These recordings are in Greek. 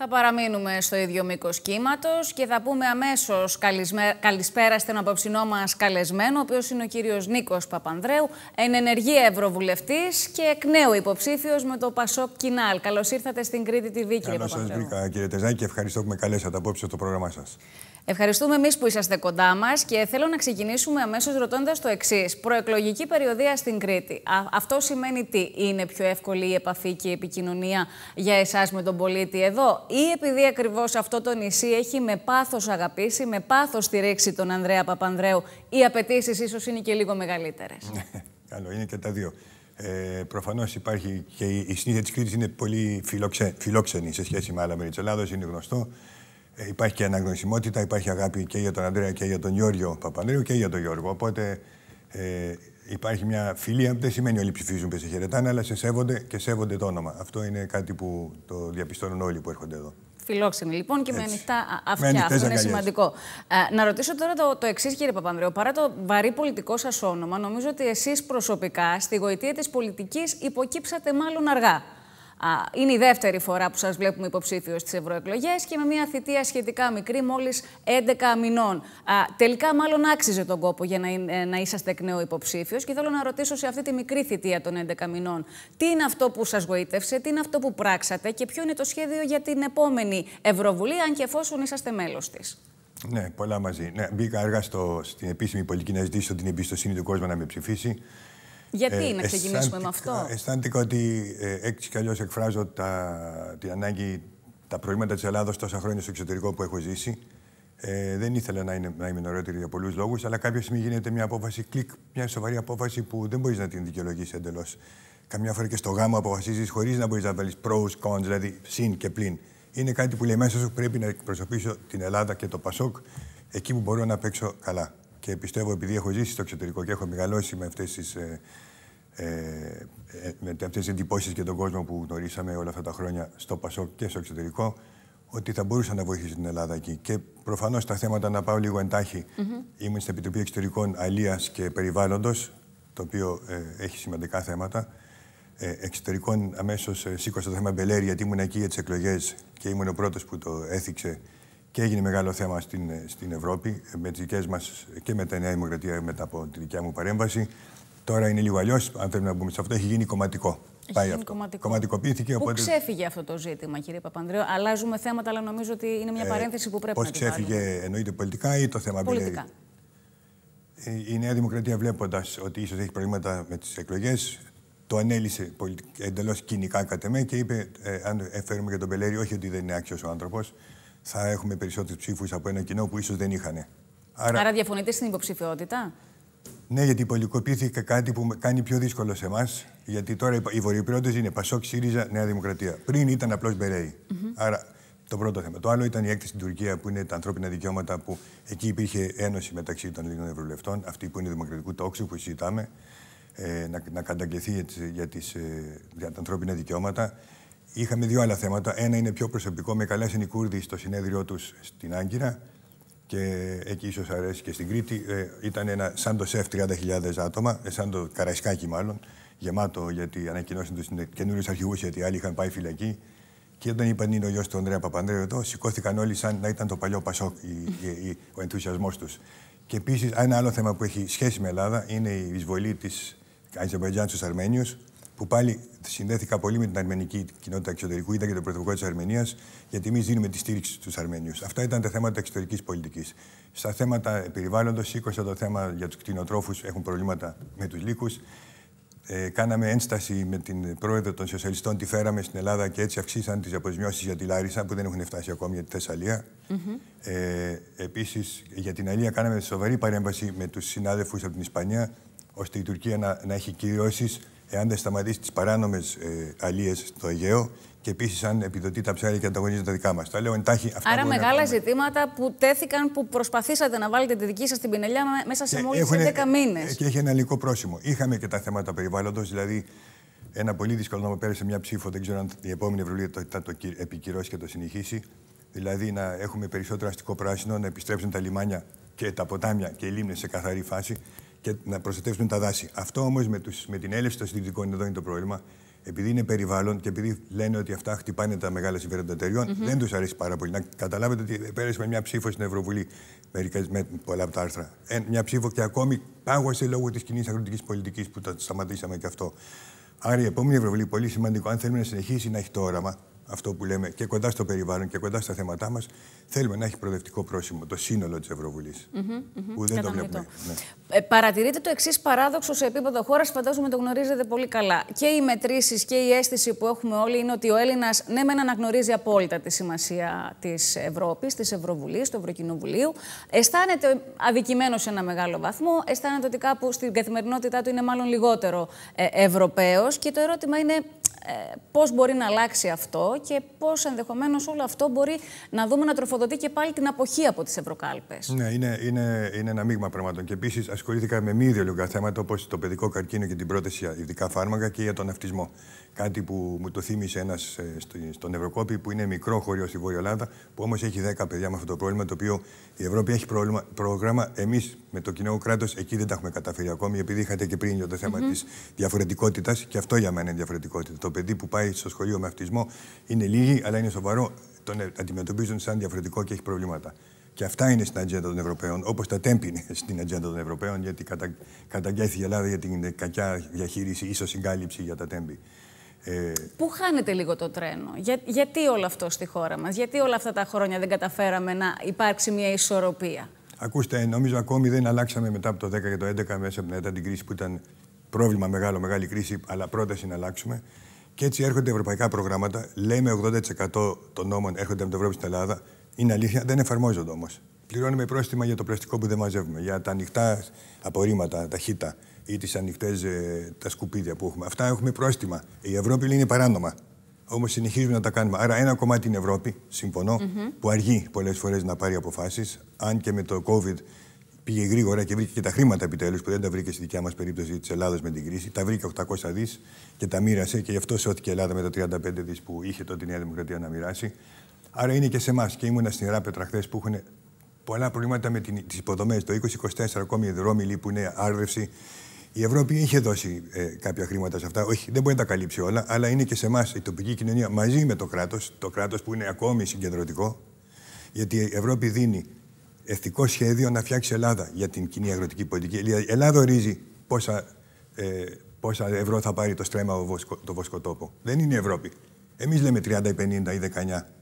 Θα παραμείνουμε στο ίδιο μήκος κύματος και θα πούμε αμέσως καλησπέρα στον απόψινό μας καλεσμένο, ο οποίος είναι ο κύριος Νίκος Παπανδρέου, εν ενεργεία Ευρωβουλευτής και εκ νέου υποψήφιος με το Πασόκ Κινάλ. Καλώς ήρθατε στην Κρήτη TV, κύριε Παπανδρέου. Καλώς σας κύριε Τεζάκη, και ευχαριστώ που με καλέσατε απόψε στο πρόγραμμά σας. Ευχαριστούμε εμείς που είσαστε κοντά μας και θέλω να ξεκινήσουμε αμέσως ρωτώντας το εξής. Προεκλογική περιοδία στην Κρήτη. αυτό σημαίνει τι, είναι πιο εύκολη η επαφή και η επικοινωνία για εσάς με τον πολίτη εδώ, ή επειδή ακριβώς αυτό το νησί έχει με πάθος αγαπήσει, με πάθος στηρίξει τον Ανδρέα Παπανδρέου, οι απαιτήσεις ίσως είναι και λίγο μεγαλύτερες. Ναι, καλό, είναι και τα δύο. Ε, Προφανώς υπάρχει και η συνήθεια της Κρήτης είναι πολύ φιλόξενη σε σχέση με άλλα μέρη της Ελλάδος, είναι γνωστό. Ε, υπάρχει και αναγνωσιμότητα, υπάρχει αγάπη και για τον Ανδρέα και για τον Γιώργο Παπανδρέου και για τον Γιώργο. Οπότε ε, υπάρχει μια φιλία που δεν σημαίνει όλοι ψηφίζουν και σε χαιρετάνε, αλλά σε σέβονται και σέβονται το όνομα. Αυτό είναι κάτι που το διαπιστώνουν όλοι που έρχονται εδώ. Φιλόξενη λοιπόν και Έτσι. με ανοιχτά αυτιά. Με Αυτό είναι σημαντικό. Ε, να ρωτήσω τώρα το, το εξής, κύριε Παπανδρέο. Παρά το βαρύ πολιτικό σας όνομα, νομίζω ότι εσείς προσωπικά στη γοητεία της πολιτικής υποκύψατε μάλλον αργά είναι η δεύτερη φορά που σας βλέπουμε υποψήφιος στις Ευρωεκλογές και με μια θητεία σχετικά μικρή, μόλις 11 μηνών. Α, τελικά μάλλον άξιζε τον κόπο για να, να είσαστε εκ νέου υποψήφιος και θέλω να ρωτήσω σε αυτή τη μικρή θητεία των 11 μηνών. Τι είναι αυτό που σας γοήτευσε, τι είναι αυτό που πράξατε και ποιο είναι το σχέδιο για την επόμενη Ευρωβουλή, αν και εφόσον είσαστε μέλος της. Ναι, πολλά μαζί. Ναι, μπήκα αργά στο, στην επίσημη πολιτική να ζητήσω την εμπιστοσύνη του κόσμου να με ψηφίσει. Γιατί ε, να ξεκινήσουμε με αυτό. Αισθάνθηκα ότι ε, έτσι κι αλλιώς εκφράζω τα, την ανάγκη, τα προβλήματα της Ελλάδα τόσα χρόνια στο εξωτερικό που έχω ζήσει. Ε, δεν ήθελα να, είναι, να είμαι νωρότερη για πολλούς λόγους, αλλά κάποια στιγμή γίνεται μια απόφαση κλικ, μια σοβαρή απόφαση που δεν μπορείς να την δικαιολογήσει εντελώς. Καμιά φορά και στο γάμο αποφασίζεις χωρίς να μπορείς να βάλεις pros, cons, δηλαδή συν και πλην. Είναι κάτι που λέει μέσα σου πρέπει να εκπροσωπήσω την Ελλάδα και το Πασόκ εκεί που μπορώ να παίξω καλά και πιστεύω επειδή έχω ζήσει στο εξωτερικό και έχω μεγαλώσει με αυτές τις, ε, ε, ε και τον κόσμο που γνωρίσαμε όλα αυτά τα χρόνια στο Πασόκ και στο εξωτερικό, ότι θα μπορούσα να βοηθήσω την Ελλάδα εκεί. Και προφανώς τα θέματα να πάω λίγο εντάχει. Mm Ήμουν στην Επιτροπή Εξωτερικών Αλίας και περιβάλλοντος, το οποίο ε, έχει σημαντικά θέματα. Ε, εξωτερικών αμέσως ε, σήκωσα το θέμα Μπελέρη, γιατί ήμουν εκεί για τις εκλογές και ήμουν ο πρώτος που το έθιξε και έγινε μεγάλο θέμα στην, ε, στην Ευρώπη με τις δικές μας και με τα Νέα Δημοκρατία μετά από τη δικιά μου παρέμβαση. Τώρα είναι λίγο αλλιώς. Αν θέλουμε να μπούμε σε αυτό, έχει γίνει κομματικό. Έχει Πάει γίνει αυτό. Κομματικό. Κομματικοποιήθηκε. Πού οπότε... ξέφυγε αυτό το ζήτημα, κύριε Παπανδρέου. Αλλάζουμε θέματα, αλλά νομίζω ότι είναι μια ε, παρένθεση που οποτε ξεφυγε αυτο το ζητημα κυριε Παπανδρέο. αλλαζουμε θεματα αλλα νομιζω οτι ειναι μια παρενθεση που πρεπει ε, να Πώ ξέφυγε, εννοείται πολιτικά ή το θέμα πολιτικά. Μπήκε... Δηλαδή? Η Νέα πολιτικα πηρε βλέποντας ότι ίσως έχει προβλήματα με τις εκλογές, το ανέλησε εντελώς κοινικά κατά με και είπε, ε, αν φέρουμε για τον Πελέρη, όχι ότι δεν είναι άξιος ο άνθρωπος, θα έχουμε περισσότερε ψήφους από ένα κοινό που ίσως δεν είχαν. Άρα... Άρα διαφωνείτε στην υποψηφιότητα. Ναι, γιατί πολιτικοποιήθηκε κάτι που κάνει πιο δύσκολο σε εμάς. Γιατί τώρα οι βορειοπυρώτε είναι Πασόκ, ΣΥΡΙΖΑ, Νέα Δημοκρατία. Πριν ήταν απλώς Μπερέι. Άρα το πρώτο θέμα. Το άλλο ήταν η έκθεση στην Τουρκία που είναι τα ανθρώπινα δικαιώματα που εκεί υπήρχε ένωση μεταξύ των Ελλήνων Ευρωβουλευτών, αυτή που είναι δημοκρατικού τόξου που συζητάμε, ε, να, να καταγγελθεί για, τις, ε, για τα ανθρώπινα δικαιώματα. Είχαμε δύο άλλα θέματα. Ένα είναι πιο προσωπικό. Με καλέσαν οι Κούρδοι στο συνέδριό τους στην Άγκυρα και εκεί ίσως αρέσει και στην Κρήτη. Ε, ήταν ένα σαν το ΣΕΦ 30.000 άτομα, ε, σαν το Καραϊσκάκι μάλλον, γεμάτο γιατί ανακοινώσαν τους καινούριους αρχηγούς γιατί άλλοι είχαν πάει φυλακή. Και όταν είπαν είναι ο γιος του Ανδρέα Παπανδρέου εδώ, σηκώθηκαν όλοι σαν να ήταν το παλιό Πασόκ η, ο ενθουσιασμός τους. Και επίσης, ένα άλλο θέμα που έχει σχέση με Ελλάδα είναι η εισβολή της Αζερβαϊτζάν στους Αρμένιους, που πάλι συνδέθηκα πολύ με την αρμενική κοινότητα εξωτερικού, ήταν και το πρωθυπουργό της Αρμενίας, γιατί εμείς δίνουμε τη στήριξη στους Αρμένιου. Αυτά ήταν τα θέματα εξωτερικής πολιτικής. Στα θέματα περιβάλλοντος, σήκωσα το θέμα για τους κτηνοτρόφους, έχουν προβλήματα με τους λύκους. Ε, κάναμε ένσταση με την πρόεδρο των Σοσιαλιστών, τη φέραμε στην Ελλάδα και έτσι αυξήσαν τις αποζημιώσεις για τη Λάρισα, που δεν έχουν φτάσει ακόμη για τη Θεσσαλία. ε, Επίσης, για την Αλία, κάναμε σοβαρή παρέμβαση με τους συνάδελφους από την Ισπανία, ώστε η Τουρκία να, να έχει κυρώσεις εάν δεν σταματήσει τις παράνομες ε, αλίες στο Αιγαίο και επίσης αν επιδοτεί τα ψάρια και ανταγωνίζει τα δικά μας. Τα Άρα μεγάλα ζητήματα που τέθηκαν, που προσπαθήσατε να βάλετε τη δική σας την πινελιά μέσα σε μόλι 10 μήνες. Και έχει ένα υλικό πρόσημο. Είχαμε και τα θέματα περιβάλλοντος, δηλαδή ένα πολύ δύσκολο νόμο πέρασε μια ψήφο. Δεν ξέρω αν η επόμενη Ευρωβουλία θα το επικυρώσει και το συνεχίσει. Δηλαδή να έχουμε περισσότερο αστικό πράσινο, να επιστρέψουν τα λιμάνια και τα ποτάμια και οι λίμνες σε καθαρή φάση και να προστατεύσουν τα δάση. Αυτό όμως με, με την έλευση των συντηρητικών εδώ είναι το πρόβλημα. Επειδή είναι περιβάλλον και επειδή λένε ότι αυτά χτυπάνε τα μεγάλα συμφέροντα εταιριών, δεν τους αρέσει πάρα πολύ. Να καταλάβετε ότι πέρασε με μια ψήφο στην Ευρωβουλή, με πολλά από τα άρθρα. Ε, μια ψήφο και ακόμη πάγωσε λόγω της κοινής αγροτικής πολιτικής που τα σταματήσαμε και αυτό. Άρα η επόμενη Ευρωβουλή, πολύ σημαντικό, αν θέλουμε να συνεχίσει να έχει το όραμα, αυτό που λέμε και κοντά στο περιβάλλον και κοντά στα θέματά μας, θέλουμε να έχει προοδευτικό πρόσημο το σύνολο της Ευρωβουλής. Mm -hmm, Που δεν το βλέπουμε. Ναι. Ε, παρατηρείτε το εξής παράδοξο σε επίπεδο χώρας, φαντάζομαι το γνωρίζετε πολύ καλά. Και οι μετρήσεις και η αίσθηση που έχουμε όλοι είναι ότι ο Έλληνας, ναι, μεν αναγνωρίζει απόλυτα τη σημασία της Ευρώπης, της Ευρωβουλής, του Ευρωκοινοβουλίου. Αισθάνεται αδικημένο σε ένα μεγάλο βαθμό. Αισθάνεται ότι κάπου στην καθημερινότητά του είναι μάλλον λιγότερο ε, Ευρωπαίος. Και το ερώτημα είναι, ε, πώς μπορεί να αλλάξει αυτό και πώς ενδεχομένως όλο αυτό μπορεί να δούμε να τροφοδοτεί και πάλι την αποχή από τις Ευρωκάλπες. Ναι, είναι, είναι, είναι ένα μείγμα πραγμάτων. Και επίσης ασχολήθηκα με μη ιδεολογικά θέματα όπως το παιδικό καρκίνο και την πρόταση ειδικά φάρμακα και για τον αυτισμό. Κάτι που μου το θύμισε ένας ε, στον Ευρωκόπη που είναι μικρό χωριό στη Βόρεια Ελλάδα, που όμως έχει 10 παιδιά με αυτό το πρόβλημα. Το οποίο η Ευρώπη έχει πρόβλημα, πρόγραμμα. Εμείς με το κοινό κράτος εκεί δεν τα έχουμε καταφέρει ακόμη, επειδή είχατε και πριν για το θέμα mm -hmm. της διαφορετικότητας. Και αυτό για μένα είναι διαφορετικότητα. Το παιδί που πάει στο σχολείο με αυτισμό είναι λίγοι, αλλά είναι σοβαρό. Τον αντιμετωπίζουν σαν διαφορετικό και έχει προβλήματα. Και αυτά είναι στην ατζέντα των Ευρωπαίων, όπως τα τέμπη στην ατζέντα των Ευρωπαίων, γιατί κατα... καταγγέλθηκε η Ελλάδα για την κακιά διαχείριση, ίσω συγκάλυψη για τα τέμπη. Ε, Πού χάνεται λίγο το τρένο, Για, γιατί όλο αυτό στη χώρα μας, γιατί όλα αυτά τα χρόνια δεν καταφέραμε να υπάρξει μια ισορροπία. Ακούστε, νομίζω ακόμη δεν αλλάξαμε μετά από το 10 και το 11 μέσα από την κρίση που ήταν πρόβλημα μεγάλο, μεγάλη κρίση, αλλά πρόταση να αλλάξουμε. Και έτσι έρχονται ευρωπαϊκά προγράμματα. Λέμε 80% των νόμων έρχονται από την Ευρώπη στην Ελλάδα. Είναι αλήθεια, δεν εφαρμόζονται όμως. Πληρώνουμε πρόστιμα για το πλαστικό που δεν μαζεύουμε, για τα ανοιχτά απορρίμματα, τα ή τις ανοιχτές ε, τα σκουπίδια που έχουμε. Αυτά έχουμε πρόστιμα. Η Ευρώπη είναι παράνομα. Όμως λεει συνεχίζουμε να τα κάνουμε. Άρα, ένα κομμάτι είναι Ευρώπη, συμφωνώ, που αργεί πολλές φορές να πάρει αποφάσεις. Αν και με το COVID πήγε γρήγορα και βρήκε και τα χρήματα επιτέλους, που δεν τα βρήκε στη δικιά μας περίπτωση της Ελλάδας με την κρίση. Τα βρήκε 800 δις και τα μοίρασε και γι' αυτό σώθηκε η Ελλάδα με τα 35 δις που είχε τότε η Νέα Δημοκρατία να μοιράσει. Άρα είναι και σε εμάς. Και ήμουν στην Ράπετρα χθες που έχουν πολλά προβλήματα με τις υποδομές. Το 2024 ακόμη οι δρόμοι που είναι άρδευση η Ευρώπη είχε δώσει ε, κάποια χρήματα σε αυτά. Όχι, δεν μπορεί να τα καλύψει όλα, αλλά είναι και σε εμάς η τοπική κοινωνία μαζί με το κράτος, το κράτος που είναι ακόμη συγκεντρωτικό. Γιατί η Ευρώπη δίνει εθνικό σχέδιο να φτιάξει Ελλάδα για την κοινή αγροτική πολιτική. Η Ελλάδα ορίζει πόσα, ε, πόσα ευρώ θα πάρει το στρέμμα, το βοσκοτόπο. Δεν είναι η Ευρώπη. Εμείς λέμε 30 ή 50 ή 19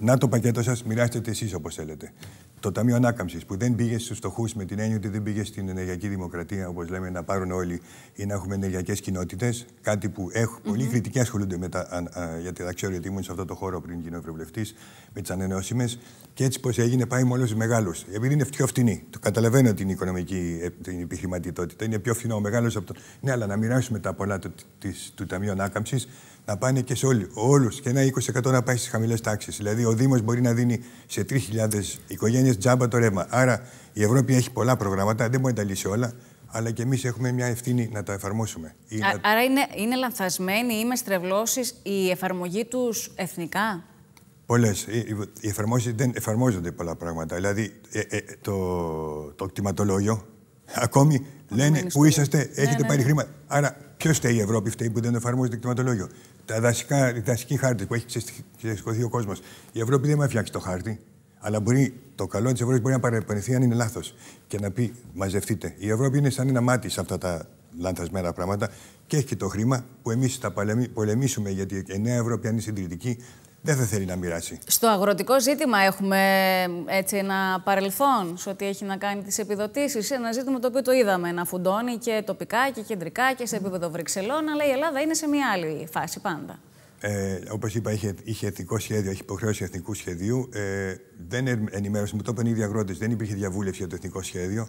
να το πακέτο σας, μοιράστε το εσείς όπως θέλετε. Το Ταμείο Ανάκαμψης που δεν πήγε στους φτωχούς με την έννοια ότι δεν πήγε στην ενεργειακή δημοκρατία, όπως λέμε, να πάρουν όλοι ή να έχουμε ενεργειακές κοινότητες. Κάτι που έχω, mm-hmm. πολλοί κριτικοί ασχολούνται με τα. γιατί δεν ξέρω γιατί ήμουν σε αυτό το χώρο πριν γίνω ευρωβουλευτής, με τις ανανεώσιμες. Και έτσι πώς έγινε, πάει με όλους μεγάλους. Επειδή είναι πιο φτηνή. Το καταλαβαίνω την οικονομική ε, την επιχειρηματικότητα. Είναι πιο φθηνό ο μεγάλος από τον. Ναι, αλλά να μοιράσουμε τα πολλά του Ταμείου Ανάκαμψης να πάνε και σε όλους, Και ένα 20% να πάει στις χαμηλές τάξεις. Δηλαδή, ο Δήμος μπορεί να δίνει σε 3.000 οικογένειες τζάμπα το ρεύμα. Άρα, η Ευρώπη έχει πολλά προγράμματα, δεν μπορεί να τα λύσει όλα. Αλλά και εμείς έχουμε μια ευθύνη να τα εφαρμόσουμε. Ή να... Άρα, είναι, είναι λανθασμένη ή με στρεβλώσει αρα ειναι ειναι λανθασμενη η με στρεβλωσει η εφαρμογη τους εθνικά. Πολλές. Οι εφαρμόσεις δεν εφαρμόζονται πολλά πράγματα. Δηλαδή, ε, ε, το, το κτηματολόγιο Ακόμη λένε που είσαστε, ναι, έχετε ναι, πάρει ναι. χρήματα. Άρα, ποιος φταίει η Ευρώπη, φταίει που δεν εφαρμόζει το κτηματολόγιο. Τα δασικά, δασικοί χάρτες που έχει ξεσηκωθεί ο κόσμος. Η Ευρώπη δεν με φτιάξει το χάρτη. Αλλά μπορεί το καλό της Ευρώπης μπορεί να παρεπενθεί αν είναι λάθος και να πει μαζευτείτε. Η Ευρώπη είναι σαν ένα μάτι σε αυτά τα λανθασμένα πράγματα και έχει και το χρήμα που εμείς θα πολεμήσουμε γιατί νέα Ευρώπη αν είναι συντηρητική, δεν θα θέλει να μοιράσει. Στο αγροτικό ζήτημα έχουμε έτσι ένα παρελθόν σε ό,τι έχει να κάνει τις επιδοτήσεις. Ένα ζήτημα το οποίο το είδαμε να φουντώνει και τοπικά και κεντρικά και σε επίπεδο Βρυξελών, αλλά η Ελλάδα είναι σε μια άλλη φάση πάντα. Ε, Όπως είπα, είχε, είχε εθνικό σχέδιο, έχει υποχρέωση εθνικού σχεδίου. Ε, δεν ενημέρωσε, μου το είπαν ίδιοι αγρότες, δεν υπήρχε διαβούλευση για το εθνικό σχέδιο.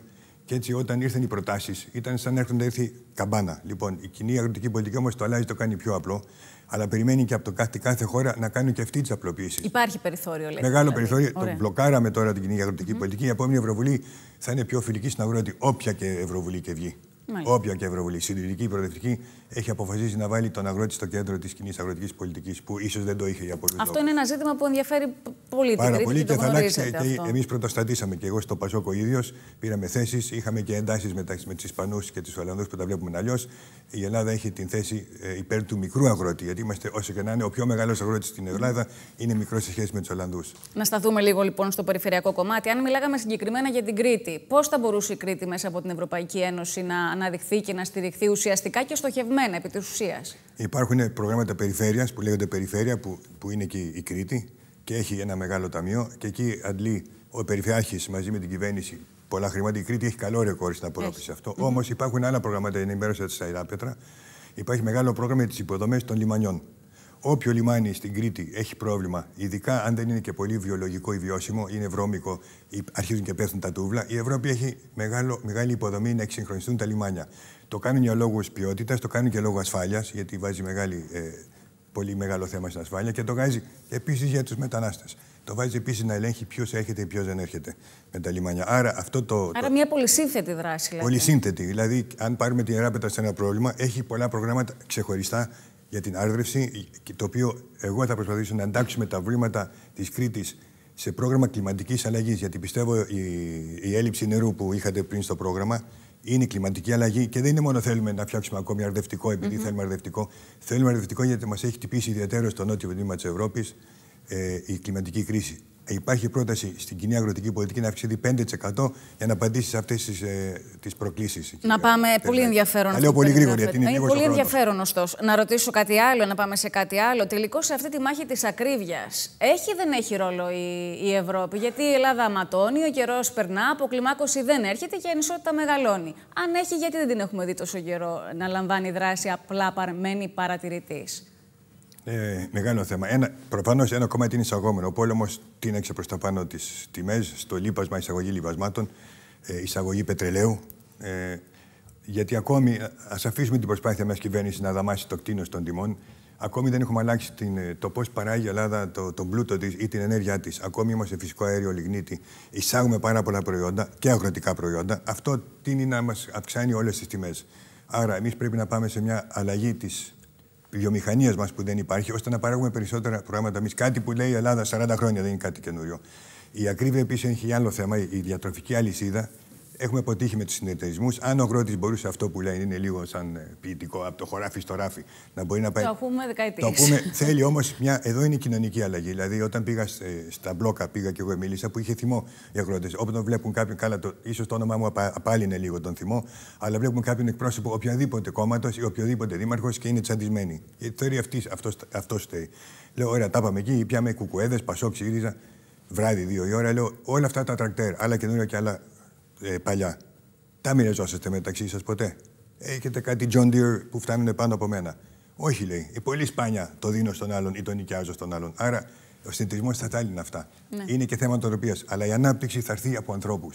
Και έτσι όταν ήρθαν οι προτάσεις, ήταν σαν να έρχονται να έρθει καμπάνα. Λοιπόν, η κοινή αγροτική πολιτική όμως το αλλάζει, το κάνει πιο απλό. Αλλά περιμένει και από το κάθε, κάθε χώρα να κάνει και αυτή τις απλοποιήσεις. Υπάρχει περιθώριο, λέει. Μεγάλο δηλαδή. περιθώριο. Ωραία. Το μπλοκάραμε τώρα την κοινή αγροτική mm. πολιτική. Η επόμενη Ευρωβουλή θα είναι πιο φιλική στην αγρότη, όποια και Ευρωβουλή και βγει. Όποια και Ευρωβουλή, συντηρητική ή προοδευτική, έχει αποφασίσει να βάλει τον αγρότη στο κέντρο της κοινής αγροτικής πολιτικής, που ίσως δεν το είχε για πολλούς Αυτό είναι ένα ζήτημα που ενδιαφέρει πολύ Πάρα την πολύ και, θα αλλάξει. Και εμείς πρωτοστατήσαμε και εγώ στο Πασόκο ίδιος. Πήραμε θέσεις, είχαμε και εντάσεις μεταξύ με του Ισπανούς και τους Ολλανδούς που τα βλέπουμε αλλιώς. Η Ελλάδα έχει την θέση ε, υπέρ του μικρού αγρότη, γιατί είμαστε όσο και να είναι ο πιο μεγάλος αγρότης στην Ελλάδα, είναι μικρός σε σχέση με τους Ολλανδούς. Να σταθούμε λίγο λοιπόν στο περιφερειακό κομμάτι. Αν μιλάγαμε συγκεκριμένα για την Κρήτη, πώς θα μπορούσε η Κρήτη μέσα από την Ευρωπαϊκή Ένωση να αναδειχθεί και να στηριχθεί ουσιαστικά και στοχευμένα επί της ουσίας. Υπάρχουν προγράμματα περιφέρειας που λέγονται Περιφέρεια, που, που είναι και η Κρήτη και έχει ένα μεγάλο ταμείο. Και εκεί αντλεί ο Περιφερειάρχης μαζί με την κυβέρνηση πολλά χρήματα. Η Κρήτη έχει καλό ρεκόρ στην απορρόφηση αυτό. Mm Όμως υπάρχουν άλλα προγράμματα ενημέρωση τη αεράπετρα. Υπάρχει μεγάλο πρόγραμμα για τις υποδομές των λιμανιών. Όποιο λιμάνι στην Κρήτη έχει πρόβλημα, ειδικά αν δεν είναι και πολύ βιολογικό ή βιώσιμο, είναι βρώμικο, αρχίζουν και πέφτουν τα τούβλα, η Ευρώπη έχει μεγάλο, μεγάλη υποδομή να εξυγχρονιστούν τα λιμάνια. Το κάνουν για λόγους ποιότητας, το κάνουν και λόγω ασφάλειας, γιατί βάζει μεγάλη, ε, πολύ μεγάλο θέμα στην ασφάλεια και το βάζει επίσης για τους μετανάστες. Το βάζει επίσης να ελέγχει ποιος έρχεται ή ποιος δεν έρχεται με τα λιμάνια. Άρα, αυτό το, Άρα το... μια πολυσύνθετη δράση. Πολυσύνθετη. Δηλαδή, αν πάρουμε την Ράπετα σε ένα πρόβλημα, έχει πολλά προγράμματα ξεχωριστά για την άρδευση, το οποίο εγώ θα προσπαθήσω να εντάξουμε τα βρήματα της Κρήτης σε πρόγραμμα κλιματικής αλλαγής, γιατί πιστεύω η, η έλλειψη νερού που είχατε πριν στο πρόγραμμα είναι κλιματική αλλαγή και δεν είναι μόνο θέλουμε να φτιάξουμε ακόμη αρδευτικό επειδή θέλουμε αρδευτικό. Θέλουμε αρδευτικό γιατί μας έχει χτυπήσει ιδιαίτερα στο νότιο τμήμα της Ευρώπης ε, η κλιματική κρίση. Υπάρχει πρόταση στην κοινή αγροτική πολιτική να αυξηθεί 5% για να απαντήσει σε αυτές τις ε, προκλήσει. Να πάμε. Πολύ ενδιαφέρον. λέω πολύ γρήγορα γιατί είναι ναι, λίγο Πολύ ενδιαφέρον, ωστόσο. Να ρωτήσω κάτι άλλο, να πάμε σε κάτι άλλο. Τελικώς σε αυτή τη μάχη της ακρίβειας, έχει ή δεν έχει ρόλο η, η Ευρώπη. Γιατί η Ελλάδα αματώνει, ο καιρός περνά, αποκλιμάκωση δεν έρχεται και η ανισότητα μεγαλώνει. Αν έχει, γιατί δεν την έχουμε δει τόσο καιρό να λαμβάνει δράση απλά παρμένει παρατηρητής. Ε, μεγάλο θέμα. Ένα, Προφανώς ένα κομμάτι είναι εισαγόμενο. Ο πόλεμος τίναξε προς τα πάνω τις τιμές, στο λίπασμα, εισαγωγή λιβασμάτων, ε, εισαγωγή πετρελαίου. Ε, γιατί ακόμη, ε, ας αφήσουμε την προσπάθεια μιας κυβέρνησης να δαμάσει το κτίνο των τιμών, ακόμη δεν έχουμε αλλάξει την, ε, το πώς παράγει η Ελλάδα το, τον πλούτο της ή την ενέργειά της. Ακόμη είμαστε φυσικό αέριο λιγνίτη. Εισάγουμε πάρα πολλά προϊόντα και αγροτικά προϊόντα. Αυτό τίνει να μας αυξάνει όλες τις τιμές. Άρα, εμείς πρέπει να πάμε σε μια αλλαγή της βιομηχανία μας που δεν υπάρχει, ώστε να παράγουμε περισσότερα προγράμματα. εμείς. Κάτι που λέει η Ελλάδα 40 χρόνια δεν είναι κάτι καινούριο. Η ακρίβεια επίσης έχει άλλο θέμα, η διατροφική αλυσίδα Έχουμε αποτύχει με τους συνεταιρισμούς. Αν ο αγρότης μπορούσε αυτό που λέει, είναι λίγο σαν ε, ποιητικό, από το χωράφι στο ράφι, να μπορεί να πάει. Το ακούμε δεκαετίες. Το Θέλει όμως μια. Εδώ είναι η κοινωνική αλλαγή. Δηλαδή, όταν πήγα στα μπλόκα, πήγα και εγώ μίλησα που είχε θυμό οι αγρότες. Όταν βλέπουν κάποιον. Καλά, το... ίσως το όνομά μου απα... απάλυνε λίγο τον θυμό, αλλά βλέπουν κάποιον εκπρόσωπο οποιαδήποτε κόμματος ή οποιοδήποτε δήμαρχος και είναι τσαντισμένοι. Θεωρεί αυτό στέει. Λέω, ωραία, τα πάμε εκεί, πιάμε κουκουέδε, πασόξ, ήλιζα. Βράδυ, δύο η ώρα, λέω όλα αυτά τα τρακτέρ, άλλα καινούργια και ειναι τσαντισμενοι αυτη αυτο στεει λεω ωραια τα παμε εκει πιαμε κουκουεδε πασοξ ριζα βραδυ δυο η ωρα λεω ολα αυτα τα τρακτερ αλλα καινούρια και αλλα ε, παλιά. Τα μοιραζόσαστε μεταξύ σας ποτέ. Έχετε κάτι John Deere που φτάνουν πάνω από μένα. Όχι, λέει. Ε, πολύ σπάνια το δίνω στον άλλον ή το νοικιάζω στον άλλον. Άρα ο συντηρισμός θα τα είναι αυτά. Ναι. Είναι και θέμα τοροπία. Αλλά η ανάπτυξη θα έρθει από ανθρώπους.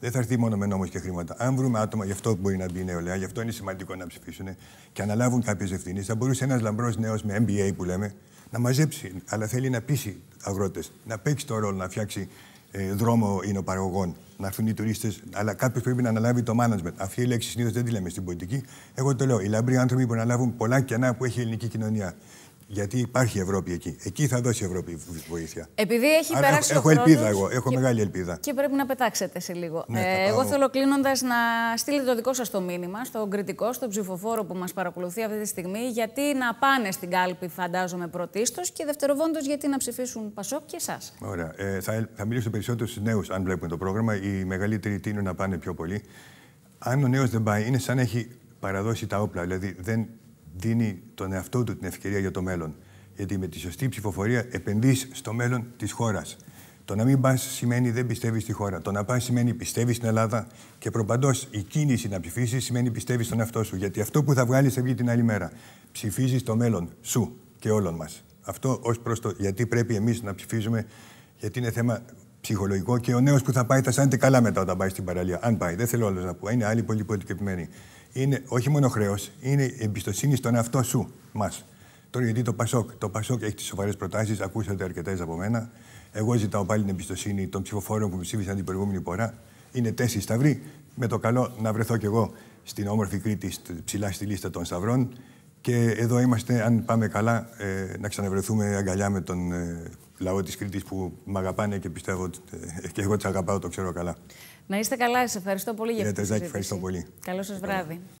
Δεν θα έρθει μόνο με νόμους και χρήματα. Αν βρούμε άτομα, γι' αυτό μπορεί να μπει η νεολαία, γι' αυτό είναι σημαντικό να ψηφίσουν και αναλάβουν κάποιες ευθύνες. Θα μπορούσε ένας λαμπρός νέος με MBA που λέμε να μαζέψει, αλλά θέλει να πείσει αγρότες, να παίξει το ρόλο, να φτιάξει ε, δρόμο είναι ο παραγωγών. Να έρθουν οι τουρίστες, αλλά κάποιος πρέπει να αναλάβει το management. Αυτή η λέξη συνήθως δεν τη λέμε στην πολιτική. Εγώ το λέω. Οι λαμπροί άνθρωποι που λάβουν πολλά κενά που έχει η ελληνική κοινωνία. Γιατί υπάρχει Ευρώπη εκεί. Εκεί θα δώσει η Ευρώπη βοήθεια. Επειδή έχει Άρα περάσει έχω, έχω ελπίδα εγώ. Έχω και, μεγάλη ελπίδα. Και πρέπει να πετάξετε σε λίγο. Ναι, ε, εγώ θέλω κλείνοντας να στείλετε το δικό σας το μήνυμα στον κριτικό, στον ψηφοφόρο που μας παρακολουθεί αυτή τη στιγμή. Γιατί να πάνε στην κάλπη, φαντάζομαι, πρωτίστως. Και δευτεροβόντως, γιατί να ψηφίσουν Πασόκ και εσάς. Ωραία. Ε, θα, θα μιλήσω περισσότερο στους νέους, αν βλέπουν το πρόγραμμα. Οι μεγαλύτεροι τείνουν να πάνε πιο πολύ. Αν ο νέος δεν πάει, είναι σαν έχει παραδώσει τα όπλα. Δηλαδή δεν δίνει τον εαυτό του την ευκαιρία για το μέλλον. Γιατί με τη σωστή ψηφοφορία επενδύεις στο μέλλον της χώρας. Το να μην πας σημαίνει δεν πιστεύεις στη χώρα. Το να πας σημαίνει πιστεύεις στην Ελλάδα και προπαντός η κίνηση να ψηφίσεις σημαίνει πιστεύεις στον εαυτό σου. Γιατί αυτό που θα βγάλεις θα βγει την άλλη μέρα. Ψηφίζεις το μέλλον σου και όλων μας. Αυτό ως προς το γιατί πρέπει εμείς να ψηφίζουμε, γιατί είναι θέμα ψυχολογικό και ο νέος που θα πάει θα αισθάνεται καλά μετά όταν πάει στην παραλία. Αν πάει, δεν θέλω όλο να πω. Είναι άλλη πολύ πολιτικευμένοι είναι όχι μόνο χρέος, είναι εμπιστοσύνη στον εαυτό σου μας. Τώρα γιατί το Πασόκ. Το Πασόκ έχει τις σοβαρές προτάσεις, ακούσατε αρκετές από μένα. Εγώ ζητάω πάλι την εμπιστοσύνη των ψηφοφόρων που ψήφισαν την προηγούμενη φορά. Είναι τέσσερις σταυροί. Με το καλό να βρεθώ κι εγώ στην όμορφη Κρήτη, ψηλά στη λίστα των σταυρών. Και εδώ είμαστε, αν πάμε καλά, ε, να ξαναβρεθούμε αγκαλιά με τον ε, λαό της Κρήτης που με αγαπάνε και πιστεύω ότι ε, εγώ τι αγαπάω, το ξέρω καλά. Να είστε καλά, σας ευχαριστώ πολύ για, την αυτή τη συζήτηση. Ευχαριστώ πολύ. Καλό σας ε, βράδυ.